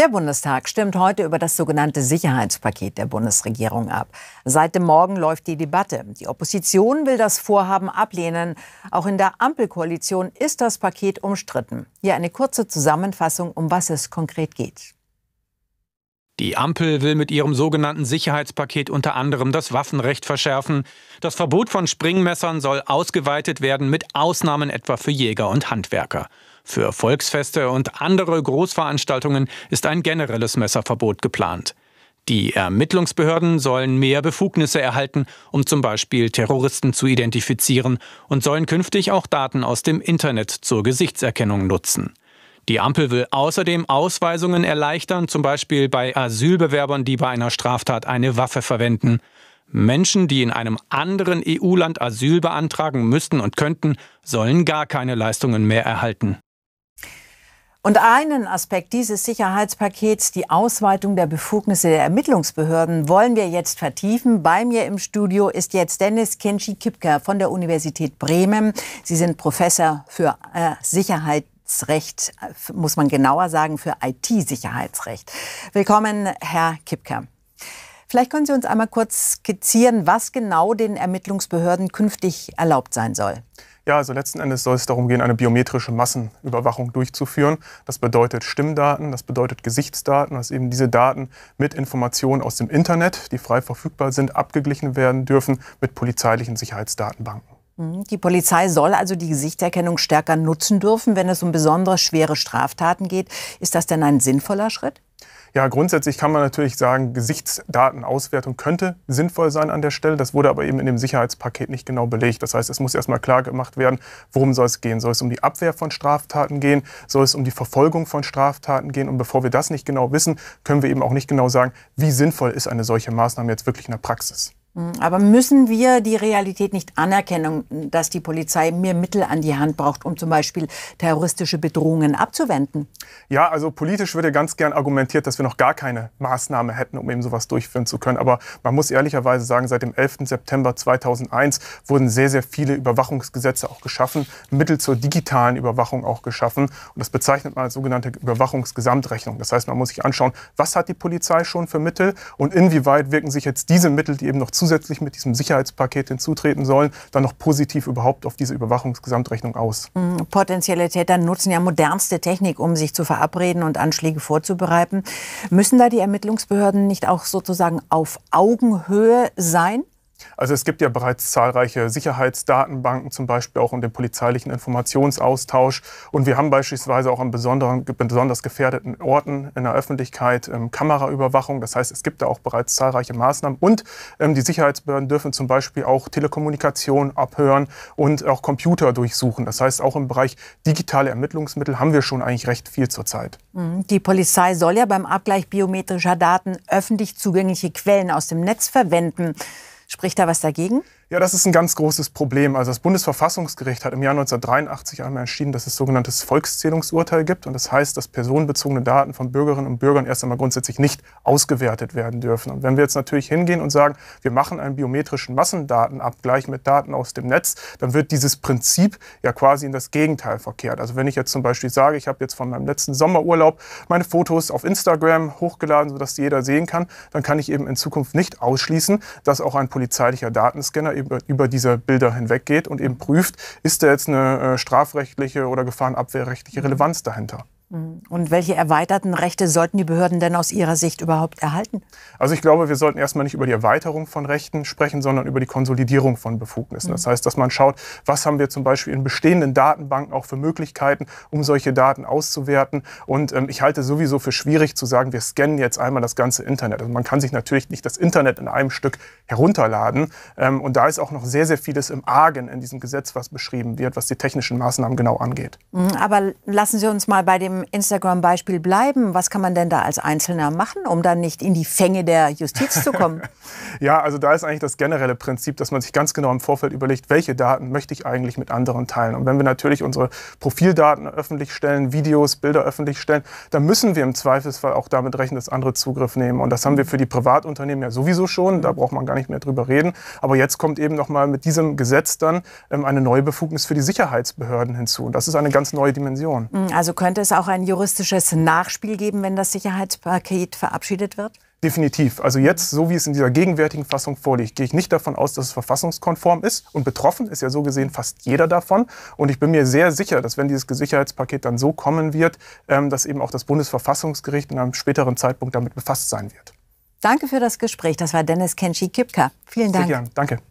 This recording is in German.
Der Bundestag stimmt heute über das sogenannte Sicherheitspaket der Bundesregierung ab. Seit dem Morgen läuft die Debatte. Die Opposition will das Vorhaben ablehnen. Auch in der Ampelkoalition ist das Paket umstritten. Hier eine kurze Zusammenfassung, um was es konkret geht. Die Ampel will mit ihrem sogenannten Sicherheitspaket unter anderem das Waffenrecht verschärfen. Das Verbot von Springmessern soll ausgeweitet werden, mit Ausnahmen etwa für Jäger und Handwerker. Für Volksfeste und andere Großveranstaltungen ist ein generelles Messerverbot geplant. Die Ermittlungsbehörden sollen mehr Befugnisse erhalten, um zum Beispiel Terroristen zu identifizieren und sollen künftig auch Daten aus dem Internet zur Gesichtserkennung nutzen. Die Ampel will außerdem Ausweisungen erleichtern, zum Beispiel bei Asylbewerbern, die bei einer Straftat eine Waffe verwenden. Menschen, die in einem anderen EU-Land Asyl beantragen müssten und könnten, sollen gar keine Leistungen mehr erhalten. Und einen Aspekt dieses Sicherheitspakets, die Ausweitung der Befugnisse der Ermittlungsbehörden, wollen wir jetzt vertiefen. Bei mir im Studio ist jetzt Dennis Kenschi Kipker von der Universität Bremen. Sie sind Professor für äh, Sicherheitsrecht, äh, muss man genauer sagen, für IT-Sicherheitsrecht. Willkommen, Herr Kipker. Vielleicht können Sie uns einmal kurz skizzieren, was genau den Ermittlungsbehörden künftig erlaubt sein soll. Ja, also letzten Endes soll es darum gehen, eine biometrische Massenüberwachung durchzuführen. Das bedeutet Stimmdaten, das bedeutet Gesichtsdaten, dass eben diese Daten mit Informationen aus dem Internet, die frei verfügbar sind, abgeglichen werden dürfen mit polizeilichen Sicherheitsdatenbanken. Hm, die Polizei soll also die Gesichtserkennung stärker nutzen dürfen, wenn es um besondere schwere Straftaten geht. Ist das denn ein sinnvoller Schritt? Ja, grundsätzlich kann man natürlich sagen, Gesichtsdatenauswertung könnte sinnvoll sein an der Stelle. Das wurde aber eben in dem Sicherheitspaket nicht genau belegt. Das heißt, es muss erstmal klar gemacht werden, worum soll es gehen. Soll es um die Abwehr von Straftaten gehen? Soll es um die Verfolgung von Straftaten gehen? Und bevor wir das nicht genau wissen, können wir eben auch nicht genau sagen, wie sinnvoll ist eine solche Maßnahme jetzt wirklich in der Praxis. Hm, aber müssen wir die Realität nicht anerkennen, dass die Polizei mehr Mittel an die Hand braucht, um zum Beispiel terroristische Bedrohungen abzuwenden? Ja, also politisch würde ganz gern argumentiert, dass wir noch gar keine Maßnahme hätten, um eben sowas durchführen zu können. Aber man muss ehrlicherweise sagen, seit dem 11. September 2001 wurden sehr, sehr viele Überwachungsgesetze auch geschaffen, Mittel zur digitalen Überwachung auch geschaffen. Und das bezeichnet man als sogenannte Überwachungsgesamtrechnung. Das heißt, man muss sich anschauen, was hat die Polizei schon für Mittel und inwieweit wirken sich jetzt diese Mittel, die eben noch zusätzlich mit diesem Sicherheitspaket hinzutreten sollen, dann noch positiv überhaupt auf diese Überwachungsgesamtrechnung aus. Hm, potenzielle Täter nutzen ja modernste Technik, um sich zu verabreden und Anschläge vorzubereiten. Müssen da die Ermittlungsbehörden nicht auch sozusagen auf Augenhöhe sein? Also es gibt ja bereits zahlreiche Sicherheitsdatenbanken, zum Beispiel auch um den polizeilichen Informationsaustausch. Und wir haben beispielsweise auch an besonders gefährdeten Orten in der Öffentlichkeit ähm, Kameraüberwachung. Das heißt, es gibt da auch bereits zahlreiche Maßnahmen. Und ähm, die Sicherheitsbehörden dürfen zum Beispiel auch Telekommunikation abhören und auch Computer durchsuchen. Das heißt, auch im Bereich digitale Ermittlungsmittel haben wir schon eigentlich recht viel zurzeit. Mhm. Die Polizei soll ja beim Abgleich biometrischer Daten öffentlich zugängliche Quellen aus dem Netz verwenden. Spricht da was dagegen? Ja, das ist ein ganz großes Problem. Also das Bundesverfassungsgericht hat im Jahr 1983 einmal entschieden, dass es sogenanntes Volkszählungsurteil gibt. Und das heißt, dass personenbezogene Daten von Bürgerinnen und Bürgern erst einmal grundsätzlich nicht ausgewertet werden dürfen. Und wenn wir jetzt natürlich hingehen und sagen, wir machen einen biometrischen Massendatenabgleich mit Daten aus dem Netz, dann wird dieses Prinzip ja quasi in das Gegenteil verkehrt. Also wenn ich jetzt zum Beispiel sage, ich habe jetzt von meinem letzten Sommerurlaub meine Fotos auf Instagram hochgeladen, sodass die jeder sehen kann, dann kann ich eben in Zukunft nicht ausschließen, dass auch ein polizeilicher Datenscanner eben über diese Bilder hinweggeht und eben prüft, ist da jetzt eine äh, strafrechtliche oder gefahrenabwehrrechtliche mhm. Relevanz dahinter. Mhm. Und welche erweiterten Rechte sollten die Behörden denn aus Ihrer Sicht überhaupt erhalten? Also ich glaube, wir sollten erstmal nicht über die Erweiterung von Rechten sprechen, sondern über die Konsolidierung von Befugnissen. Das mhm. heißt, dass man schaut, was haben wir zum Beispiel in bestehenden Datenbanken auch für Möglichkeiten, um solche Daten auszuwerten. Und ähm, ich halte sowieso für schwierig zu sagen, wir scannen jetzt einmal das ganze Internet. Also man kann sich natürlich nicht das Internet in einem Stück herunterladen. Ähm, und da ist auch noch sehr, sehr vieles im Argen in diesem Gesetz, was beschrieben wird, was die technischen Maßnahmen genau angeht. Mhm. Aber lassen Sie uns mal bei dem Instagram-Beispiel bleiben, was kann man denn da als Einzelner machen, um dann nicht in die Fänge der Justiz zu kommen? ja, also da ist eigentlich das generelle Prinzip, dass man sich ganz genau im Vorfeld überlegt, welche Daten möchte ich eigentlich mit anderen teilen. Und wenn wir natürlich unsere Profildaten öffentlich stellen, Videos, Bilder öffentlich stellen, dann müssen wir im Zweifelsfall auch damit rechnen, dass andere Zugriff nehmen. Und das haben wir für die Privatunternehmen ja sowieso schon, da braucht man gar nicht mehr drüber reden. Aber jetzt kommt eben nochmal mit diesem Gesetz dann ähm, eine neue Befugnis für die Sicherheitsbehörden hinzu. Und das ist eine ganz neue Dimension. Also könnte es auch ein juristisches Nachspiel geben, wenn das Sicherheitspaket verabschiedet wird? Definitiv. Also jetzt, so wie es in dieser gegenwärtigen Fassung vorliegt, gehe ich nicht davon aus, dass es verfassungskonform ist. Und betroffen ist ja so gesehen fast jeder davon. Und ich bin mir sehr sicher, dass wenn dieses Sicherheitspaket dann so kommen wird, ähm, dass eben auch das Bundesverfassungsgericht in einem späteren Zeitpunkt damit befasst sein wird. Danke für das Gespräch. Das war Dennis Kenshi Kipka. Vielen Dank. Sehr gern. Danke.